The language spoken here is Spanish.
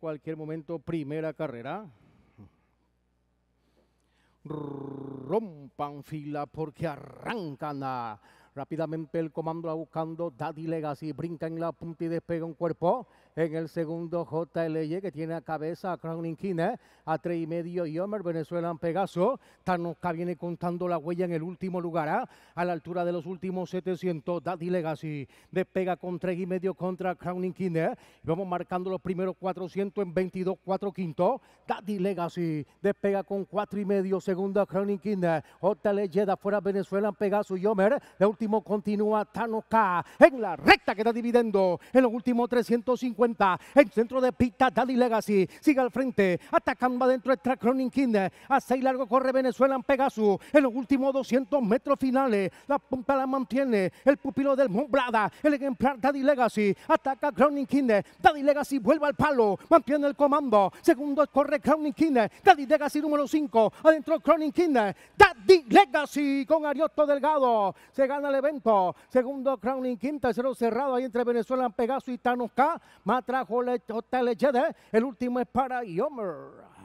cualquier momento primera carrera. Rompan fila porque arrancan Rápidamente el comando buscando Daddy Legacy. Brinca en la punta y despega un cuerpo. En el segundo, JLY, que tiene a cabeza a Crowning a tres y medio Venezuela Venezuelan Pegaso. Tanoka viene contando la huella en el último lugar, ¿ah? a la altura de los últimos 700. Daddy Legacy despega con tres y medio contra Crowning y Vamos marcando los primeros 400 en 22, 4 quinto. Daddy Legacy despega con cuatro y medio, segunda Crowning Kina. JLY da Venezuela en Pegaso Yomer. El último continúa Tanoka en la recta que está dividiendo en los últimos 350. En El centro de pista, Daddy Legacy. Sigue al frente. Atacando adentro extra Crowning Kinder. A seis largo corre Venezuela en Pegasus. En los últimos 200 metros finales. La punta la mantiene. El pupilo del Monblada. El ejemplar Daddy Legacy. Ataca Crowning Kinder. Daddy Legacy vuelve al palo. Mantiene el comando. Segundo corre Crowning Kinder. Daddy Legacy número 5. Adentro Crowning Kinder. The Legacy con Ariosto Delgado. Se gana el evento. Segundo Crowning, quinta, tercero cerrado ahí entre Venezuela, Pegaso y Thanos K. Matrajo hotel El último es para Yomer.